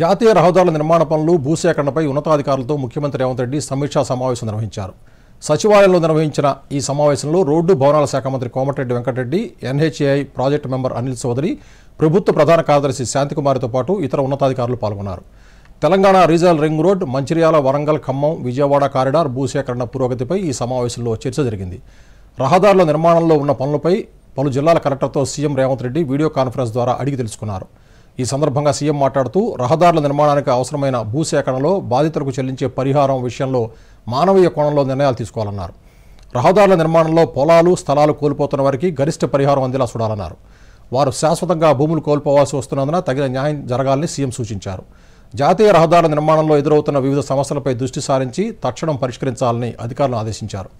జాతీయ రహదారుల నిర్మాణ పనులు భూసేకరణపై ఉన్నతాధికారులతో ముఖ్యమంత్రి రేవంత్ రెడ్డి సమీక్షా సమావేశం నిర్వహించారు సచివాలయంలో నిర్వహించిన ఈ సమావేశంలో రోడ్డు భవనాల శాఖ మంత్రి Komatireddy Venkatareddy NHAI project member Anil Chowdary ప్రభుత్వ ప్రధాన కార్యదర్శి శాంతికుమారితో పాటు ఇతర ఉన్నతాధికారులు పాల్గొన్నారు Telangana regional ring road Mancherial Warangal Khammam Vijayawada corridor భూసేకరణ పురోగతిపై ఈ సమావేశంలో చర్చ జరిగింది రహదారుల నిర్మాణంలో ఉన్న పనులపై పలు జిల్లాల కలెక్టర్తో CM Revanth Reddy video conference ద్వారా అడిగి తెలుసుకున్నారు ఈ సందర్భంగా సీఎం మాట్లాడుతూ రహదారుల నిర్మాణానికి అవసరమైన భూసేకరణలో బాధితులకు చెల్లించే పరిహారం విషయంలో మానవీయ కోణంలో నిర్ణయాలు తీసుకోవాలన్నారు రహదారుల నిర్మాణంలో పొలాలు స్థలాలు కోల్పోతున్న వారికి గరిష్ట పరిహారం అందేలా చూడాలన్నారు వారు శాశ్వతంగా భూములు కోల్పోవాల్సి వస్తున్నందున తగిన న్యాయం జరగాలని సీఎం సూచించారు జాతీయ రహదారుల నిర్మాణంలో ఎదురవుతున్న వివిధ సమస్యలపై దృష్టి సారించి తక్షణం పరిష్కరించాలని అధికారులను ఆదేశించారు